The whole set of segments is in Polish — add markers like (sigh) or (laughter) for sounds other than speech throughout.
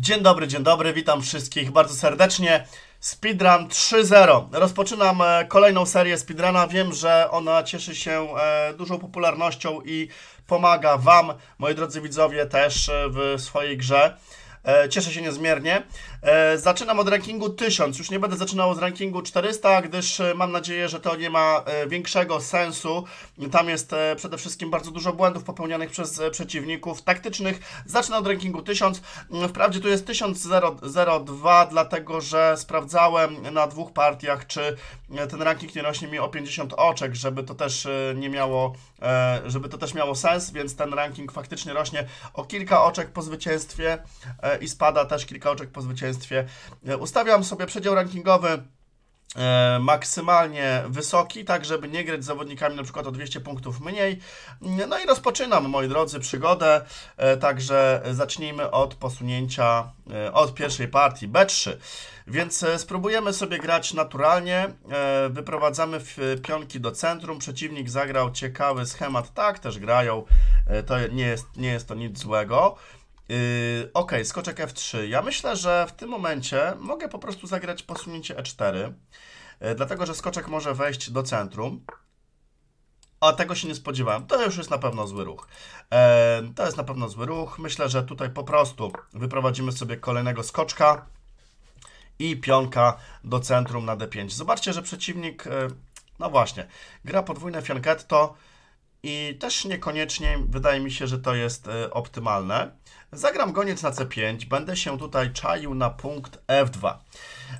Dzień dobry, dzień dobry, witam wszystkich bardzo serdecznie. Speedrun 3.0. Rozpoczynam e, kolejną serię speedruna. Wiem, że ona cieszy się e, dużą popularnością i pomaga Wam, moi drodzy widzowie, też e, w swojej grze. Cieszę się niezmiernie. E, zaczynam od rankingu 1000, już nie będę zaczynał z rankingu 400, gdyż e, mam nadzieję, że to nie ma e, większego sensu. Tam jest przede wszystkim bardzo dużo błędów popełnianych przez przeciwników taktycznych. Zacznę od rankingu 1000, mm, wprawdzie tu jest 1002, dlatego że sprawdzałem na dwóch partiach, czy ten ranking nie rośnie mi o 50 oczek, żeby to też nie miało, żeby to też miało sens, więc ten ranking faktycznie rośnie o kilka oczek po zwycięstwie i spada też kilka oczek po zwycięstwie E, ustawiam sobie przedział rankingowy e, maksymalnie wysoki, tak żeby nie grać z zawodnikami na przykład o 200 punktów mniej. No i rozpoczynam, moi drodzy, przygodę. E, także zacznijmy od posunięcia od pierwszej partii B3. Więc spróbujemy sobie grać naturalnie. Wyprowadzamy pionki do centrum. Przeciwnik zagrał ciekawy schemat. Tak, też grają. To nie jest, nie jest to nic złego. Yy, ok, skoczek F3. Ja myślę, że w tym momencie mogę po prostu zagrać posunięcie E4, yy, dlatego że skoczek może wejść do centrum. A tego się nie spodziewałem. To już jest na pewno zły ruch. Yy, to jest na pewno zły ruch. Myślę, że tutaj po prostu wyprowadzimy sobie kolejnego skoczka i pionka do centrum na D5. Zobaczcie, że przeciwnik, yy, no właśnie, gra podwójne fianchetto, i też niekoniecznie wydaje mi się, że to jest e, optymalne. Zagram goniec na C5, będę się tutaj czaił na punkt F2.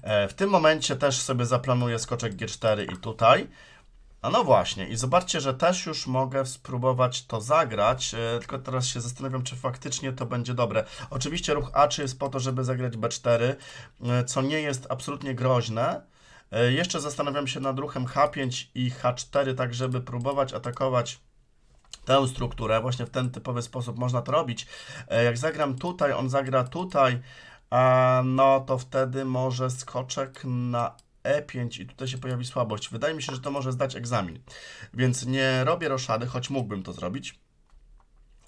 E, w tym momencie też sobie zaplanuję skoczek G4 i tutaj. A no właśnie, i zobaczcie, że też już mogę spróbować to zagrać, e, tylko teraz się zastanawiam, czy faktycznie to będzie dobre. Oczywiście ruch A3 jest po to, żeby zagrać B4, co nie jest absolutnie groźne, jeszcze zastanawiam się nad ruchem H5 i H4, tak żeby próbować atakować tę strukturę, właśnie w ten typowy sposób można to robić. E, jak zagram tutaj, on zagra tutaj, no to wtedy może skoczek na e5 i tutaj się pojawi słabość. Wydaje mi się, że to może zdać egzamin. Więc nie robię roszady, choć mógłbym to zrobić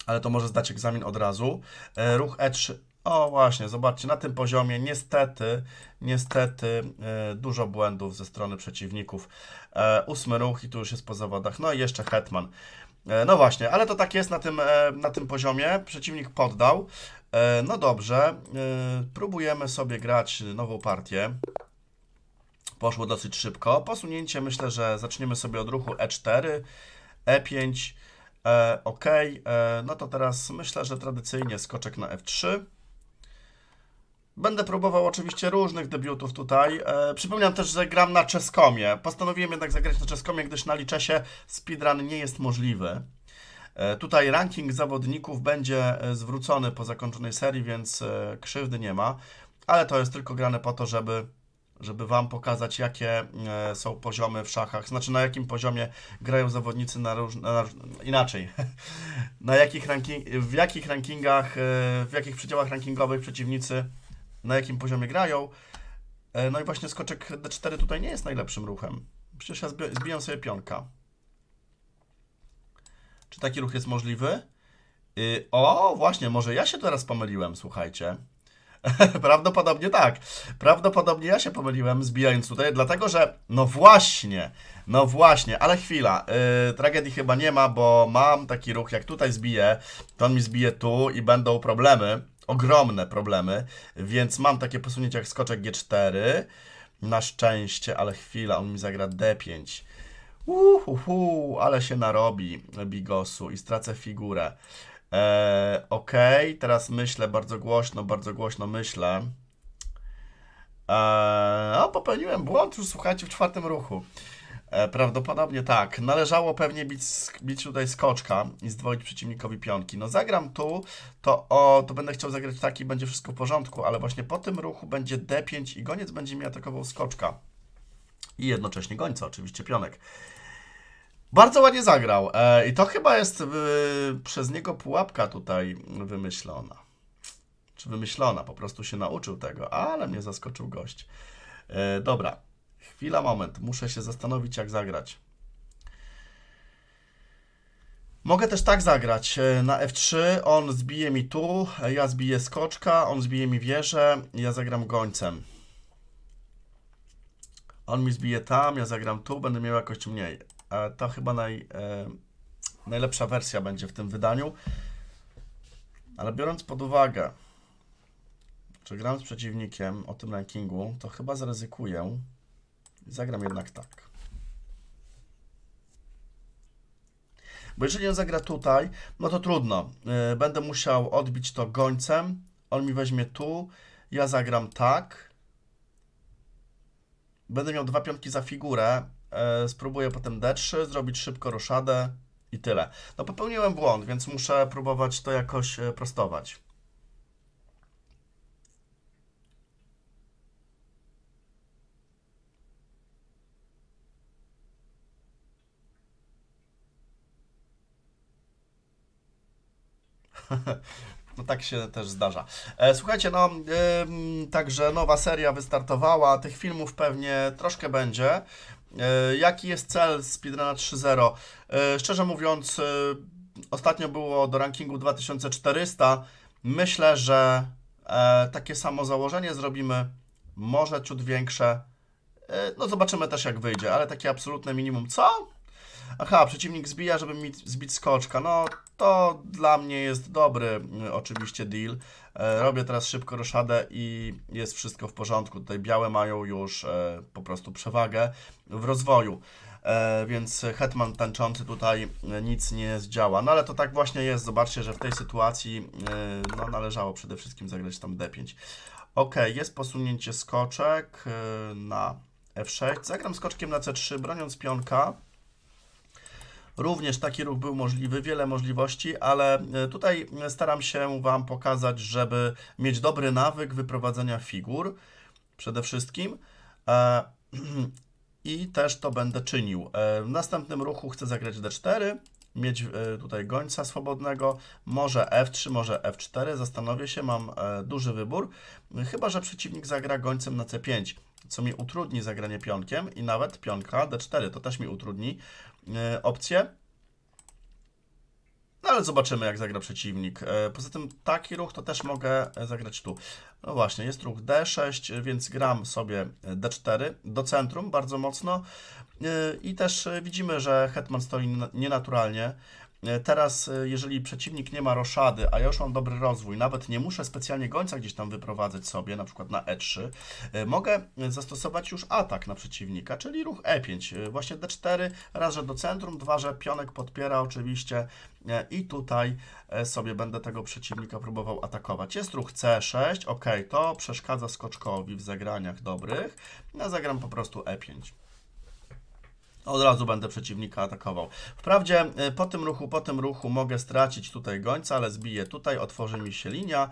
ale to może zdać egzamin od razu. E, ruch E3 o właśnie, zobaczcie, na tym poziomie niestety, niestety e, dużo błędów ze strony przeciwników. E, ósmy ruch i tu już jest po zawodach. No i jeszcze Hetman. E, no właśnie, ale to tak jest na tym, na tym poziomie. Przeciwnik poddał. no dobrze, próbujemy sobie grać nową partię. Poszło dosyć szybko. Posunięcie myślę, że zaczniemy sobie od ruchu E4, E5. OK, no to teraz myślę, że tradycyjnie skoczek na F3. Będę próbował oczywiście różnych debiutów tutaj. E, przypominam też, że gram na Czeskomie. Postanowiłem jednak zagrać na Czeskomie, gdyż na Liczesie speedrun nie jest możliwy. E, tutaj ranking zawodników będzie e, zwrócony po zakończonej serii, więc e, krzywdy nie ma. Ale to jest tylko grane po to, żeby, żeby Wam pokazać, jakie e, są poziomy w szachach. Znaczy, na jakim poziomie grają zawodnicy na różne... inaczej. (laughs) na jakich ranking, w jakich rankingach, e, w jakich przedziałach rankingowych przeciwnicy na jakim poziomie grają. E, no i właśnie skoczek D4 tutaj nie jest najlepszym ruchem. Przecież ja zbiję sobie pionka. Czy taki ruch jest możliwy? Y, o, właśnie, może ja się teraz pomyliłem, słuchajcie. (laughs) Prawdopodobnie tak. Prawdopodobnie ja się pomyliłem, zbijając tutaj, dlatego że. No właśnie, no właśnie, ale chwila. Yy, tragedii chyba nie ma, bo mam taki ruch, jak tutaj zbiję, to on mi zbije tu i będą problemy ogromne problemy, więc mam takie posunięcia jak skoczek G4, na szczęście, ale chwila, on mi zagra D5. Uhuhu, ale się narobi Bigosu i stracę figurę. E, ok, teraz myślę bardzo głośno, bardzo głośno myślę. a e, o, popełniłem błąd już, słuchajcie, w czwartym ruchu. E, prawdopodobnie tak. Należało pewnie bić, bić tutaj skoczka i zdwoić przeciwnikowi pionki. No zagram tu, to, o, to będę chciał zagrać taki, będzie wszystko w porządku, ale właśnie po tym ruchu będzie D5 i goniec będzie mi atakował skoczka. I jednocześnie gońca, oczywiście pionek. Bardzo ładnie zagrał e, i to chyba jest przez niego pułapka tutaj wymyślona. Czy wymyślona, po prostu się nauczył tego, ale mnie zaskoczył gość. E, dobra. Chwila, moment. Muszę się zastanowić, jak zagrać. Mogę też tak zagrać e, na f3, on zbije mi tu, e, ja zbiję skoczka, on zbije mi wieżę, ja zagram gońcem. On mi zbije tam, ja zagram tu, będę miał jakoś mniej. E, to chyba naj, najlepsza wersja będzie w tym wydaniu. Ale biorąc pod uwagę, że gram z przeciwnikiem o tym rankingu, to chyba zaryzykuję Zagram jednak tak. Bo jeżeli on zagra tutaj, no to trudno. Y, będę musiał odbić to gońcem. On mi weźmie tu. Ja zagram tak. Będę miał dwa piątki za figurę. E, spróbuję potem D3, zrobić szybko ruszadę i tyle. No popełniłem błąd, więc muszę próbować to jakoś e, prostować. (laughs) No tak się też zdarza. E, słuchajcie, no także nowa seria wystartowała, tych filmów pewnie troszkę będzie. E, jaki jest cel Speedruna 3.0? E, szczerze mówiąc, ostatnio było do rankingu 2400. Myślę, że takie samo założenie zrobimy, może ciut większe. no zobaczymy też jak wyjdzie, ale takie absolutne minimum. Co? Aha, przeciwnik zbija, żeby mi zbić skoczka. No to dla mnie jest dobry y, oczywiście deal. E, robię teraz szybko roszadę i jest wszystko w porządku. Tutaj białe mają już e, po prostu przewagę w rozwoju. E, więc hetman tańczący tutaj nic nie zdziała. No ale to tak właśnie jest. Zobaczcie, że w tej sytuacji no, należało przede wszystkim zagrać tam d5. Ok, jest posunięcie skoczek na f6. Zagram skoczkiem na c3, broniąc pionka. Również taki ruch był możliwy, wiele możliwości, ale e, tutaj staram się Wam pokazać, żeby mieć dobry nawyk wyprowadzenia figur przede wszystkim. E, (clears throat) I też to będę czynił. E, w następnym ruchu chcę zagrać D4, mieć tutaj gońca swobodnego, może F3, może F4, zastanowię się, mam duży wybór, chyba że przeciwnik zagra gońcem na C5, co mi utrudni zagranie pionkiem i nawet pionka D4, to też mi utrudni, E, opcję. No ale zobaczymy, jak zagra przeciwnik. E, poza tym taki ruch to też mogę e, zagrać tu. No właśnie, jest ruch D6, więc gram sobie D4 do centrum bardzo mocno. I też widzimy, że hetman stoi nienaturalnie. E, teraz, e, jeżeli przeciwnik nie ma roszady, a ja już mam dobry rozwój, nawet nie muszę specjalnie gońca gdzieś tam wyprowadzać sobie, na przykład na E3, e, mogę zastosować już atak na przeciwnika, czyli ruch E5, właśnie D4, raz, że do centrum, dwa, że pionek podpiera oczywiście i tutaj sobie będę tego przeciwnika próbował atakować. Jest ruch C6, ok, to przeszkadza skoczkowi w zagraniach dobrych, ja zagram po prostu E5 od razu będę przeciwnika atakował. Wprawdzie y, po tym ruchu, po tym ruchu mogę stracić tutaj gońca, ale zbiję tutaj, otworzy mi się linia.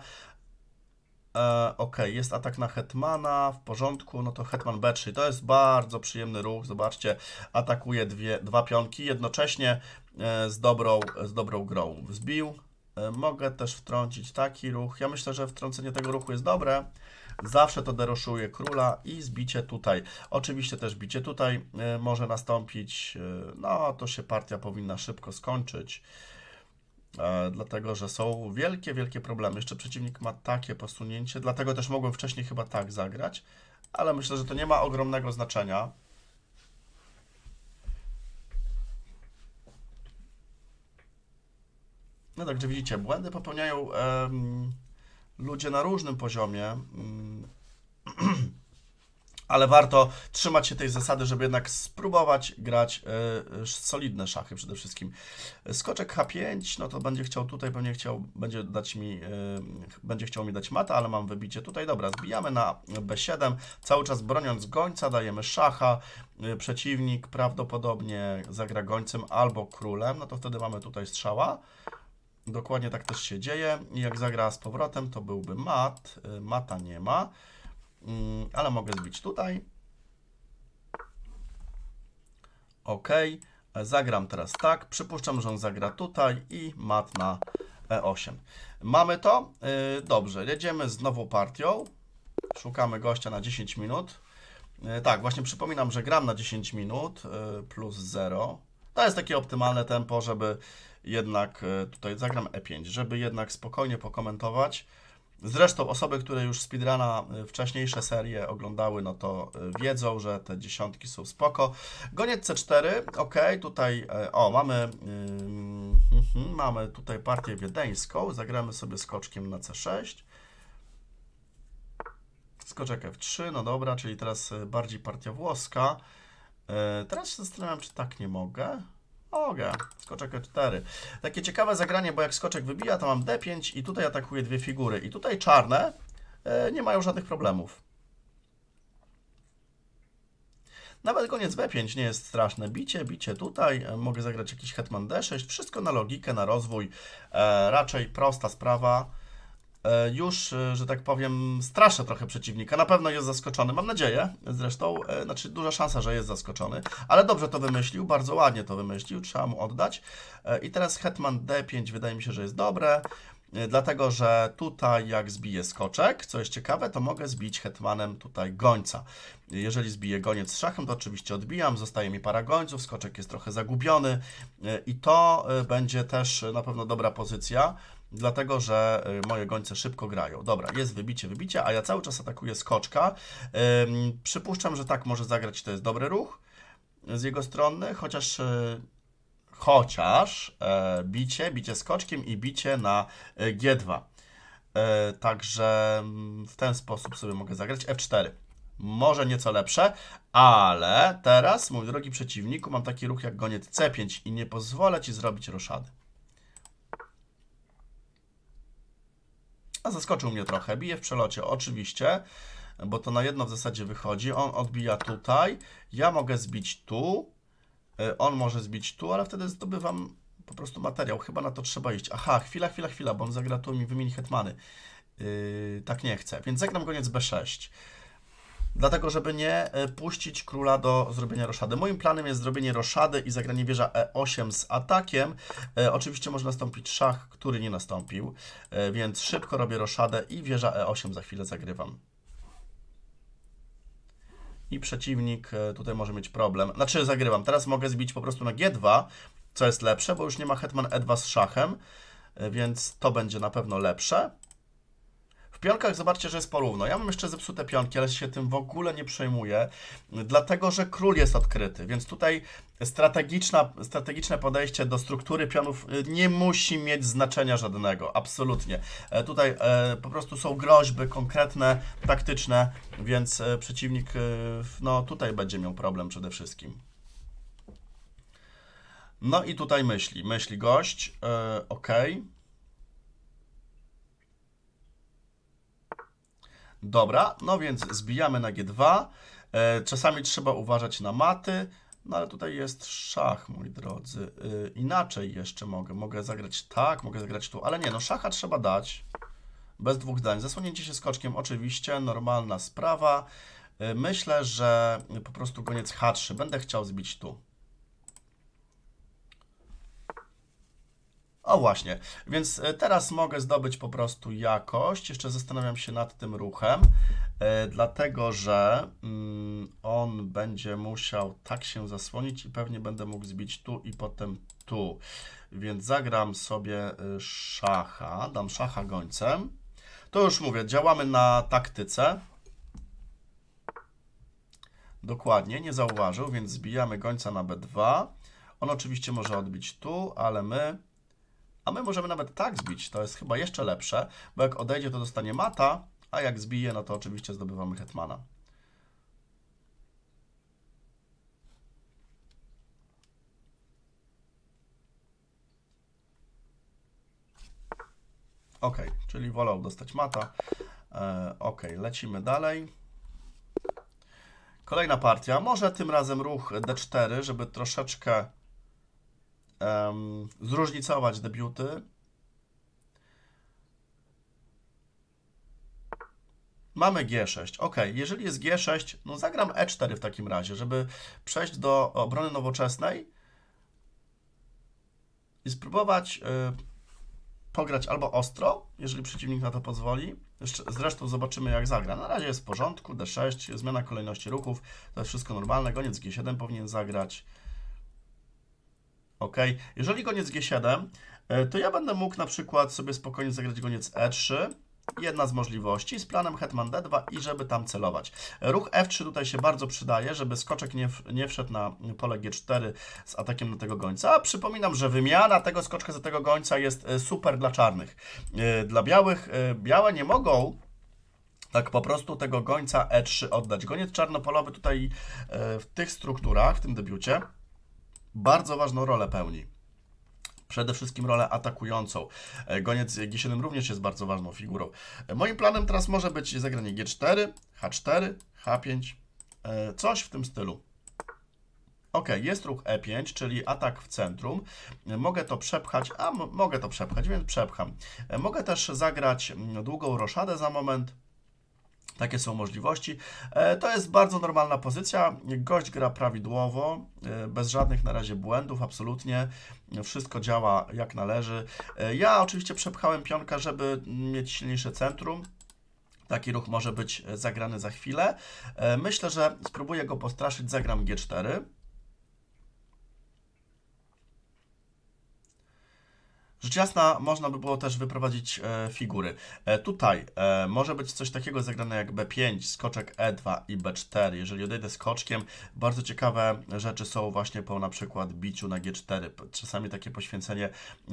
E, ok, jest atak na Hetmana, w porządku, no to Hetman B3, to jest bardzo przyjemny ruch, zobaczcie, atakuje dwie, dwa pionki jednocześnie e, z, dobrą, z dobrą grą. Wzbił. e, mogę też wtrącić taki ruch, ja myślę, że wtrącenie tego ruchu jest dobre, Zawsze to deroszuje króla i zbicie tutaj. Oczywiście też bicie tutaj e, może nastąpić. E, no, to się partia powinna szybko skończyć. E, dlatego, że są wielkie, wielkie problemy. Jeszcze przeciwnik ma takie posunięcie, dlatego też mogłem wcześniej chyba tak zagrać, ale myślę, że to nie ma ogromnego znaczenia. No także widzicie, błędy popełniają um, ludzie na różnym poziomie, mm, (clears throat) ale warto trzymać się tej zasady, żeby jednak spróbować grać e, e, solidne szachy przede wszystkim. Skoczek H5, no to będzie chciał tutaj, pewnie chciał, będzie dać mi, e, będzie chciał mi dać mata, ale mam wybicie tutaj. Dobra, zbijamy na B7, cały czas broniąc gońca, dajemy szacha, przeciwnik prawdopodobnie zagra gońcem albo królem, no to wtedy mamy tutaj strzała, Dokładnie tak też się dzieje. Jak zagra z powrotem, to byłby mat. Y, mata nie ma, mm, ale mogę zbić tutaj. OK. E, zagram teraz tak. Przypuszczam, że on zagra tutaj i mat na E8. Mamy to? Y, dobrze. Jedziemy z nową partią. Szukamy gościa na 10 minut. Y, tak, właśnie przypominam, że gram na 10 minut plus 0. To jest takie optymalne tempo, żeby jednak e, tutaj zagram E5, żeby jednak spokojnie pokomentować. Zresztą osoby, które już speedruna e, wcześniejsze serie oglądały, no to e, wiedzą, że te dziesiątki są spoko. Goniec C4, ok, tutaj, o, mamy, yy, yy, mamy tutaj partię wiedeńską, zagramy sobie skoczkiem na C6. Skoczek F3, no dobra, czyli teraz bardziej partia włoska. Yy, teraz się zastanawiam, czy tak nie mogę. Mogę. Skoczek E4. Takie ciekawe zagranie, bo jak skoczek wybija, to mam D5 i tutaj atakuje dwie figury. I tutaj czarne e, nie mają żadnych problemów. Nawet koniec B5 nie jest straszne. Bicie, bicie tutaj, e, mogę zagrać jakiś hetman D6. Wszystko na logikę, na rozwój. E, raczej prosta sprawa. E, już, e, że tak powiem, straszę trochę przeciwnika. Na pewno jest zaskoczony, mam nadzieję zresztą, e, znaczy duża szansa, że jest zaskoczony, ale dobrze to wymyślił, bardzo ładnie to wymyślił, trzeba mu oddać. I teraz hetman d5 wydaje mi się, że jest dobre, dlatego że tutaj jak zbiję skoczek, co jest ciekawe, to mogę zbić hetmanem tutaj gońca. Jeżeli zbiję goniec z szachem, to oczywiście odbijam, zostaje mi para gońców, skoczek jest trochę zagubiony i to będzie też na pewno dobra pozycja dlatego że y, moje gońce szybko grają. Dobra, jest wybicie, wybicie, a ja cały czas atakuję skoczka. Przypuszczam, że tak może zagrać, to jest dobry ruch z jego strony, chociaż y, chociaż e, bicie, bicie skoczkiem i bicie na e, G2. E, także mm, w ten sposób sobie mogę zagrać F4 może nieco lepsze, ale teraz, mój drogi przeciwniku, mam taki ruch jak goniec C5 i nie pozwolę Ci zrobić roszady. A zaskoczył mnie trochę. Bije w przelocie, oczywiście, bo to na jedno w zasadzie wychodzi. On odbija tutaj, ja mogę zbić tu, e, on może zbić tu, ale wtedy zdobywam po prostu materiał. Chyba na to trzeba iść. Aha, chwila, chwila, chwila, bo on zagra tu mi wymieni hetmany. Yy, tak nie chcę, więc zagram koniec B6. Dlatego, żeby nie e, puścić króla do zrobienia roszady. Moim planem jest zrobienie roszady i zagranie wieża e8 z atakiem. E, oczywiście może nastąpić szach, który nie nastąpił, e, więc szybko robię roszadę i wieża e8 za chwilę zagrywam. I przeciwnik e, tutaj może mieć problem. Znaczy zagrywam. Teraz mogę zbić po prostu na g2, co jest lepsze, bo już nie ma hetman e2 z szachem, e, więc to będzie na pewno lepsze pionkach zobaczcie, że jest porówno. Ja mam jeszcze zepsute pionki, ale się tym w ogóle nie przejmuję, dlatego że król jest odkryty, więc tutaj strategiczna, strategiczne podejście do struktury pionów y, nie musi mieć znaczenia żadnego, absolutnie. E, tutaj e, po prostu są groźby konkretne, taktyczne, więc e, przeciwnik no, tutaj będzie miał problem przede wszystkim. No i tutaj myśli, myśli gość, ok. Dobra, no więc zbijamy na G2. E, czasami trzeba uważać na maty, no ale tutaj jest szach, moi drodzy. E, inaczej jeszcze mogę. Mogę zagrać tak, mogę zagrać tu, ale nie, no szacha trzeba dać. Bez dwóch zdań. Zasłonięcie się skoczkiem oczywiście, normalna sprawa. E, myślę, że po prostu koniec H3. Będę chciał zbić tu. O właśnie, więc e, teraz mogę zdobyć po prostu jakość. Jeszcze zastanawiam się nad tym ruchem, e, dlatego że mm, on będzie musiał tak się zasłonić i pewnie będę mógł zbić tu i potem tu. Więc zagram sobie e, szacha, dam szacha gońcem. To już mówię, działamy na taktyce. Dokładnie, nie zauważył, więc zbijamy gońca na B2. On oczywiście może odbić tu, ale my my możemy nawet tak zbić, to jest chyba jeszcze lepsze, bo jak odejdzie, to dostanie mata, a jak zbije, no to oczywiście zdobywamy hetmana. Ok, czyli wolał dostać mata. E, ok, lecimy dalej. Kolejna partia. Może tym razem ruch D4, żeby troszeczkę um, zróżnicować debiuty. Mamy G6. Ok, jeżeli jest G6, no zagram E4 w takim razie, żeby przejść do obrony nowoczesnej i spróbować y, pograć albo ostro, jeżeli przeciwnik na to pozwoli. Jeszcze, zresztą zobaczymy, jak zagra. Na razie jest w porządku, D6, zmiana kolejności ruchów, to jest wszystko normalne. Goniec G7 powinien zagrać ok? Jeżeli goniec G7, e, to ja będę mógł na przykład sobie spokojnie zagrać goniec E3, jedna z możliwości z planem Hetman D2 i żeby tam celować. Ruch F3 tutaj się bardzo przydaje, żeby skoczek nie, w, nie wszedł na pole G4 z atakiem na tego gońca. A przypominam, że wymiana tego skoczka za tego gońca jest e, super dla czarnych. E, dla białych, białe nie mogą tak po prostu tego gońca E3 oddać. Goniec czarnopolowy tutaj w tych strukturach, w tym debiucie bardzo ważną rolę pełni. Przede wszystkim rolę atakującą. E, Goniec G7 również jest bardzo ważną figurą. E, moim planem teraz może być zagranie G4, H4, H5, coś w tym stylu. Ok, jest ruch E5, czyli atak w centrum. E, mogę to przepchać, a mogę to przepchać, więc przepcham. Mogę też zagrać mm, długą roszadę za moment. Takie są możliwości. E, to jest bardzo normalna pozycja. Gość gra prawidłowo, e, bez żadnych na razie błędów, absolutnie. Wszystko działa jak należy. E, ja oczywiście przepchałem pionka, żeby mieć silniejsze centrum. Taki ruch może być zagrany za chwilę. Myślę, że spróbuję go postraszyć, zagram G4. Rzecz jasna, można by było też wyprowadzić e, figury. E, tutaj e, może być coś takiego zagrane jak B5, skoczek E2 i B4. Jeżeli odejdę skoczkiem, bardzo ciekawe rzeczy są właśnie po na przykład biciu na G4. Czasami takie poświęcenie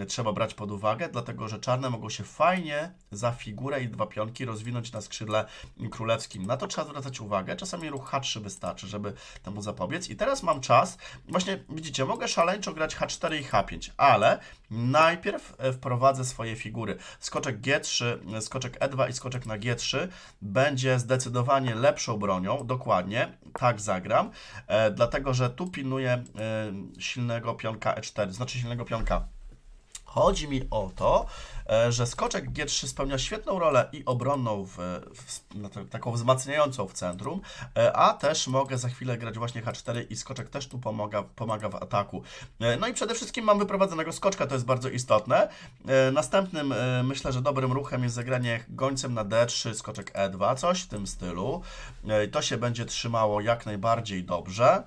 trzeba brać pod uwagę, dlatego że czarne mogą się fajnie za figurę i dwa pionki rozwinąć na skrzydle królewskim. Na to trzeba zwracać uwagę. Czasami ruch H3 wystarczy, żeby temu zapobiec. I teraz mam czas. Właśnie widzicie, mogę szaleńczo grać H4 i H5, ale najpierw najpierw e, wprowadzę swoje figury. Skoczek G3, e, skoczek E2 i skoczek na G3 będzie zdecydowanie lepszą bronią, dokładnie, tak zagram, e, dlatego że tu pilnuję silnego pionka E4, znaczy silnego pionka Chodzi mi o to, e, że skoczek G3 spełnia świetną rolę i obronną, w, w, taką wzmacniającą w centrum, e, a też mogę za chwilę grać właśnie H4 i skoczek też tu pomaga, pomaga w ataku. E, no i przede wszystkim mam wyprowadzonego skoczka, to jest bardzo istotne. Następnym myślę, że dobrym ruchem jest zagranie gońcem na D3, skoczek E2, coś w tym stylu. To się będzie trzymało jak najbardziej dobrze.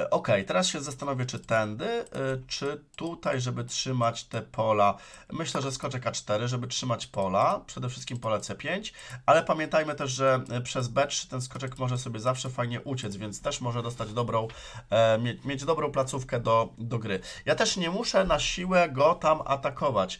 E, ok, teraz się zastanowię, czy tędy, e, czy tutaj, żeby trzymać te pola. Myślę, że skoczek A4, żeby trzymać pola, przede wszystkim pole C5, ale pamiętajmy też, że e, przez B3 ten skoczek może sobie zawsze fajnie uciec, więc też może dostać dobrą, mieć dobrą placówkę do, do gry. Ja też nie muszę na siłę go tam atakować.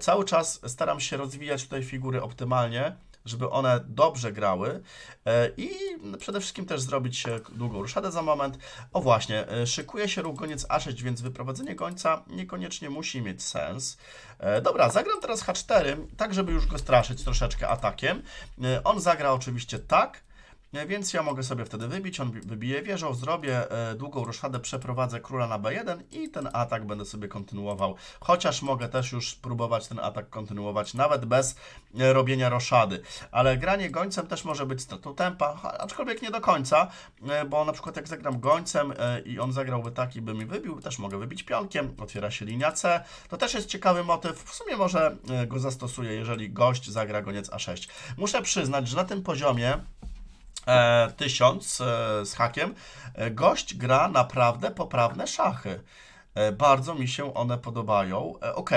Cały czas staram się rozwijać tutaj figury optymalnie, żeby one dobrze grały e, i przede wszystkim też zrobić długą ruszadę za moment. O właśnie, e, szykuje się ruch goniec A6, więc wyprowadzenie końca niekoniecznie musi mieć sens. E, dobra, zagram teraz H4, tak żeby już go straszyć troszeczkę atakiem. On zagra oczywiście tak, więc ja mogę sobie wtedy wybić, on wybije wieżą, zrobię e, długą roszadę, przeprowadzę króla na b1 i ten atak będę sobie kontynuował. Chociaż mogę też już spróbować ten atak kontynuować nawet bez e, robienia roszady. Ale granie gońcem też może być stratą tempa, aczkolwiek nie do końca, e, bo na przykład jak zagram gońcem i on zagrałby tak i by mi wybił, też mogę wybić pionkiem, otwiera się linia C. To też jest ciekawy motyw, w sumie może go zastosuję, jeżeli gość zagra goniec A6. Muszę przyznać, że na tym poziomie 1000 e, e, z hakiem. E, gość gra naprawdę poprawne szachy. Bardzo mi się one podobają. Ok,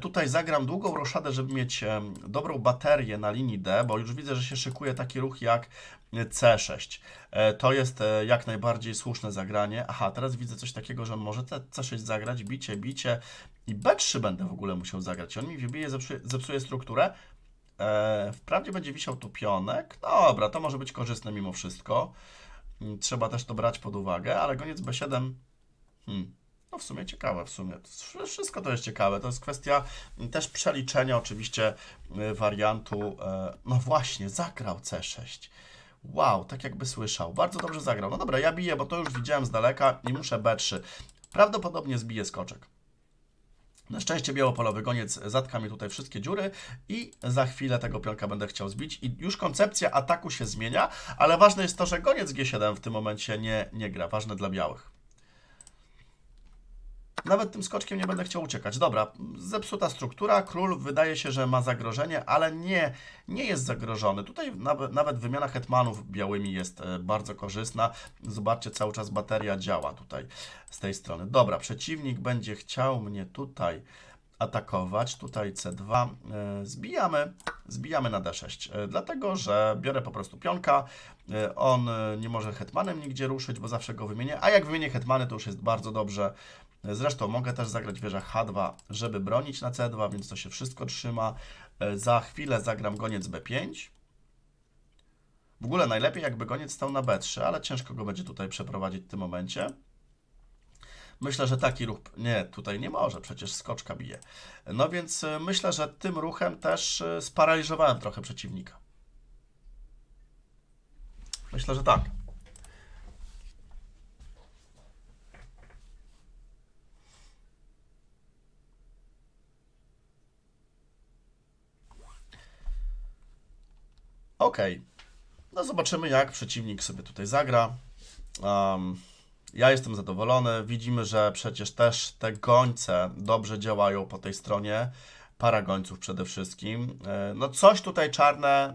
tutaj zagram długą roszadę, żeby mieć dobrą baterię na linii D, bo już widzę, że się szykuje taki ruch jak C6. To jest jak najbardziej słuszne zagranie. Aha, teraz widzę coś takiego, że on może C6 zagrać, bicie, bicie i B3 będę w ogóle musiał zagrać. On mi wybije, zepsuje, zepsuje strukturę. E, wprawdzie będzie wisiał tu pionek. Dobra, to może być korzystne mimo wszystko. Mm, trzeba też to brać pod uwagę, ale goniec B7... Hmm, no w sumie ciekawe, w sumie. Wszystko to jest ciekawe. To jest kwestia mm, też przeliczenia oczywiście y, wariantu... E, no właśnie, zagrał C6. Wow, tak jakby słyszał. Bardzo dobrze zagrał. No dobra, ja biję, bo to już widziałem z daleka i muszę B3. Prawdopodobnie zbiję skoczek. Na szczęście białopolowy goniec zatka mi tutaj wszystkie dziury i za chwilę tego pionka będę chciał zbić i już koncepcja ataku się zmienia, ale ważne jest to, że goniec G7 w tym momencie nie, nie gra, ważne dla białych. Nawet tym skoczkiem nie będę chciał uciekać. Dobra, zepsuta struktura. Król wydaje się, że ma zagrożenie, ale nie, nie jest zagrożony. Tutaj nawet, nawet wymiana hetmanów białymi jest e, bardzo korzystna. Zobaczcie, cały czas bateria działa tutaj z tej strony. Dobra, przeciwnik będzie chciał mnie tutaj atakować. Tutaj C2 e, zbijamy, zbijamy na D6, e, dlatego że biorę po prostu pionka. On nie może hetmanem nigdzie ruszyć, bo zawsze go wymienię, a jak wymienię hetmany, to już jest bardzo dobrze Zresztą mogę też zagrać wieża H2, żeby bronić na C2, więc to się wszystko trzyma. E, za chwilę zagram goniec B5. W ogóle najlepiej jakby goniec stał na B3, ale ciężko go będzie tutaj przeprowadzić w tym momencie. Myślę, że taki ruch... Nie, tutaj nie może, przecież skoczka bije. No więc e, myślę, że tym ruchem też e, sparaliżowałem trochę przeciwnika. Myślę, że tak. ok. No zobaczymy, jak przeciwnik sobie tutaj zagra. Um, ja jestem zadowolony. Widzimy, że przecież też te gońce dobrze działają po tej stronie. Para gońców przede wszystkim. E, no coś tutaj czarne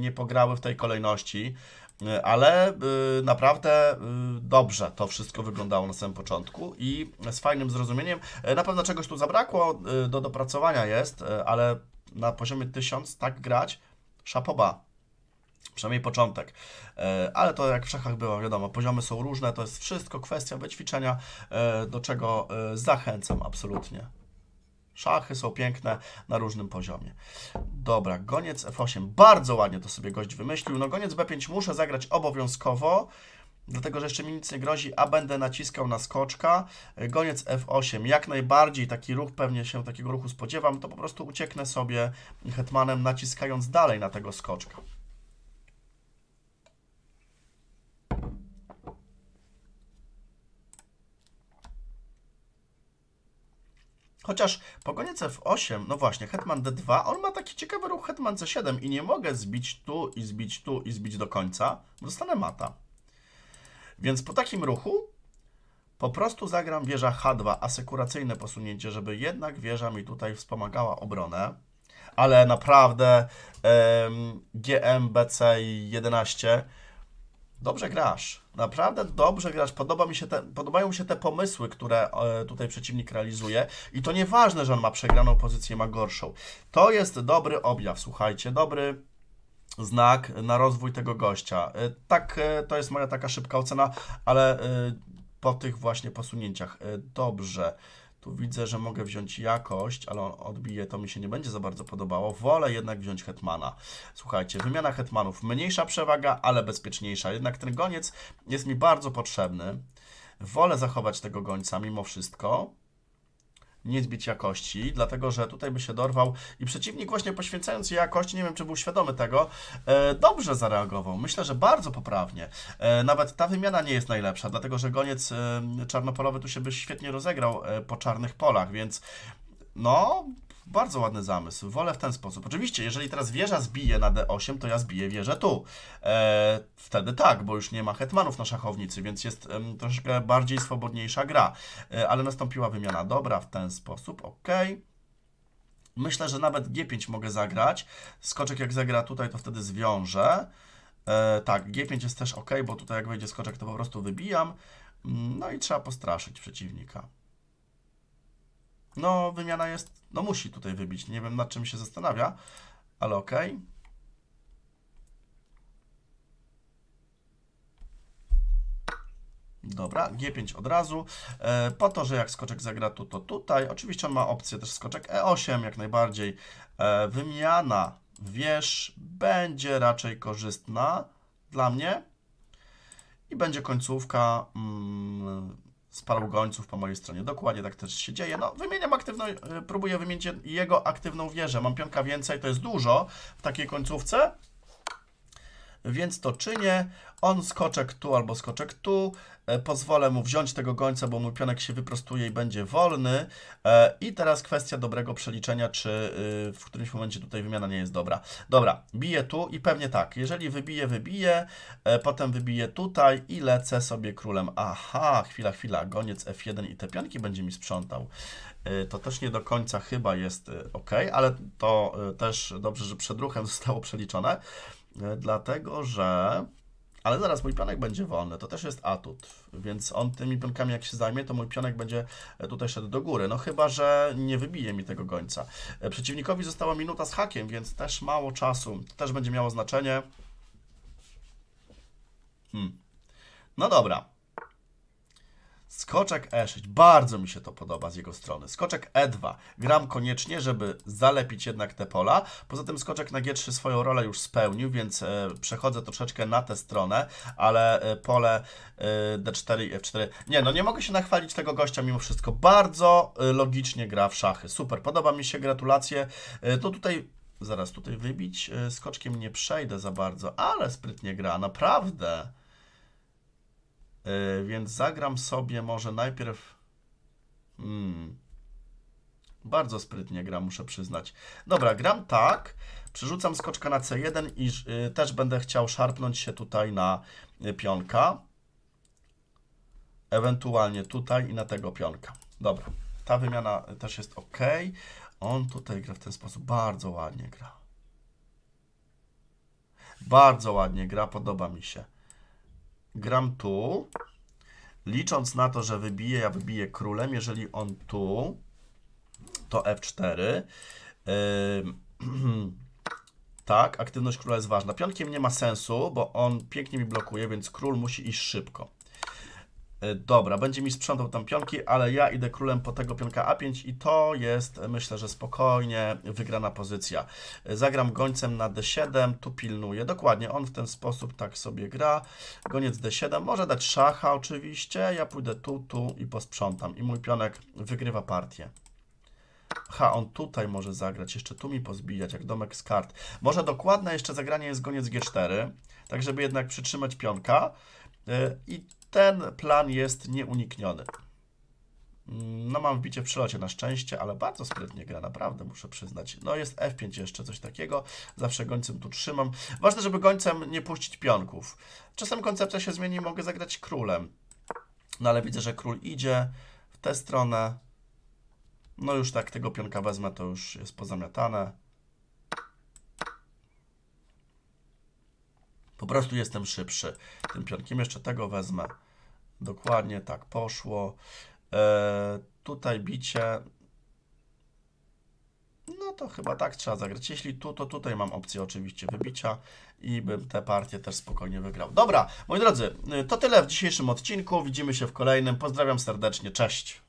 nie pograły w tej kolejności, e, ale e, naprawdę dobrze to wszystko wyglądało na samym początku i z fajnym zrozumieniem. Na pewno czegoś tu zabrakło, do dopracowania jest, ale na poziomie 1000 tak grać, Szapoba. Przynajmniej początek. E, ale to jak w szachach było wiadomo, poziomy są różne, to jest wszystko kwestia wyćwiczenia, e, do czego e, zachęcam absolutnie. Szachy są piękne na różnym poziomie. Dobra, goniec F8. Bardzo ładnie to sobie gość wymyślił. No goniec B5 muszę zagrać obowiązkowo dlatego że jeszcze mi nic nie grozi, a będę naciskał na skoczka. E, goniec F8, jak najbardziej taki ruch, pewnie się takiego ruchu spodziewam, to po prostu ucieknę sobie hetmanem naciskając dalej na tego skoczka. Chociaż pogoniec F8, no właśnie, hetman D2, on ma taki ciekawy ruch hetman C7 i nie mogę zbić tu i zbić tu i zbić do końca, bo zostanę mata. Więc po takim ruchu po prostu zagram wieża H2, asekuracyjne posunięcie, żeby jednak wieża mi tutaj wspomagała obronę, ale naprawdę um, GMBC11 dobrze grasz. Naprawdę dobrze grasz. Podoba mi się te, podobają mi się te pomysły, które e, tutaj przeciwnik realizuje. I to nieważne, że on ma przegraną pozycję, ma gorszą. To jest dobry objaw, słuchajcie, dobry znak na rozwój tego gościa. E, tak, e, to jest moja taka szybka ocena, ale e, po tych właśnie posunięciach. Dobrze. Tu widzę, że mogę wziąć jakość, ale on odbije, to mi się nie będzie za bardzo podobało. Wolę jednak wziąć hetmana. Słuchajcie, wymiana hetmanów. Mniejsza przewaga, ale bezpieczniejsza. Jednak ten goniec jest mi bardzo potrzebny. Wolę zachować tego gońca mimo wszystko nie zbić jakości, dlatego że tutaj by się dorwał i przeciwnik właśnie poświęcając jakości, nie wiem czy był świadomy tego, e, dobrze zareagował. Myślę, że bardzo poprawnie. E, nawet ta wymiana nie jest najlepsza, dlatego że goniec e, czarnopolowy tu się by świetnie rozegrał po czarnych polach, więc no, bardzo ładny zamysł. Wolę w ten sposób. Oczywiście, jeżeli teraz wieża zbije na d8, to ja zbiję wieżę tu. E, wtedy tak, bo już nie ma hetmanów na szachownicy, więc jest em, troszeczkę bardziej swobodniejsza gra. E, ale nastąpiła wymiana dobra w ten sposób. ok. Myślę, że nawet G5 mogę zagrać. Skoczek jak zagra tutaj, to wtedy zwiążę. E, tak, G5 jest też ok, bo tutaj jak wejdzie skoczek, to po prostu wybijam. Mm, no i trzeba postraszyć przeciwnika. No, wymiana jest, no musi tutaj wybić. Nie wiem nad czym się zastanawia, ale ok. Dobra, G5 od razu, e, po to, że jak skoczek zagra tu, to tutaj. Oczywiście on ma opcję też skoczek E8, jak najbardziej. E, wymiana wież będzie raczej korzystna dla mnie i będzie końcówka mm, z parą gońców po mojej stronie. Dokładnie tak też się dzieje. No, wymieniam aktywną, e, próbuję wymienić jego aktywną wieżę. Mam pionka więcej, to jest dużo w takiej końcówce, więc to czynię. On skoczek tu albo skoczek tu. E, pozwolę mu wziąć tego gońca, bo mój pionek się wyprostuje i będzie wolny. E, I teraz kwestia dobrego przeliczenia, czy e, w którymś momencie tutaj wymiana nie jest dobra. Dobra, biję tu i pewnie tak. Jeżeli wybiję, wybiję, potem wybiję tutaj i lecę sobie królem. Aha, chwila, chwila, goniec F1 i te pionki będzie mi sprzątał. To też nie do końca chyba jest ok, ale to też dobrze, że przed ruchem (laughs) zostało przeliczone dlatego że... Ale zaraz, mój pionek będzie wolny, to też jest atut, więc on tymi pionkami jak się zajmie, to mój pionek będzie tutaj szedł do góry, no chyba, że nie wybije mi tego gońca. Przeciwnikowi została minuta z hakiem, więc też mało czasu, to też będzie miało znaczenie. Hmm. No dobra, Skoczek E6. Bardzo mi się to podoba z jego strony. Skoczek E2. Gram koniecznie, żeby zalepić jednak te pola. Poza tym skoczek na G3 swoją rolę już spełnił, więc e, przechodzę troszeczkę na tę stronę, ale e, pole e, D4 i F4... Nie, no nie mogę się nachwalić tego gościa mimo wszystko. Bardzo e, logicznie gra w szachy. Super, podoba mi się, gratulacje. E, to tutaj zaraz tutaj wybić. E, skoczkiem nie przejdę za bardzo, ale sprytnie gra, naprawdę. E, więc zagram sobie może najpierw... Hmm. Bardzo sprytnie gra, muszę przyznać. Dobra, gram tak. Przerzucam skoczka na C1 i y, też będę chciał szarpnąć się tutaj na y, pionka. Ewentualnie tutaj i na tego pionka. Dobra, ta wymiana też jest ok. On tutaj gra w ten sposób. Bardzo ładnie gra. Bardzo ładnie gra, podoba mi się gram tu, licząc na to, że wybije, ja wybiję królem, jeżeli on tu, to F4. Yy, (clears throat) tak, aktywność króla jest ważna. Pionkiem nie ma sensu, bo on pięknie mi blokuje, więc król musi iść szybko. E, dobra, będzie mi sprzątał tam pionki, ale ja idę królem po tego pionka A5 i to jest, e, myślę, że spokojnie wygrana pozycja. E, zagram gońcem na D7, tu pilnuję. Dokładnie, on w ten sposób tak sobie gra. Goniec D7, może dać szacha oczywiście, ja pójdę tu, tu i posprzątam. I mój pionek wygrywa partię. Ha, on tutaj może zagrać, jeszcze tu mi pozbijać, jak domek z kart. Może dokładne jeszcze zagranie jest goniec G4, tak żeby jednak przytrzymać pionka. E, I ten plan jest nieunikniony. Mm, no mam wbicie w przelocie na szczęście, ale bardzo sprytnie gra, naprawdę muszę przyznać. No jest F5 jeszcze, coś takiego. Zawsze gońcem tu trzymam. Ważne, żeby gońcem nie puścić pionków. Czasem koncepcja się zmieni, mogę zagrać królem. No ale widzę, że król idzie w tę stronę. No już tak, tego pionka wezmę, to już jest pozamiatane. Po prostu jestem szybszy. Tym pionkiem jeszcze tego wezmę. Dokładnie tak poszło. E, tutaj bicie. No to chyba tak trzeba zagrać. Jeśli tu, to tutaj mam opcję oczywiście wybicia i bym tę partię też spokojnie wygrał. Dobra, moi drodzy, to tyle w dzisiejszym odcinku. Widzimy się w kolejnym. Pozdrawiam serdecznie, cześć.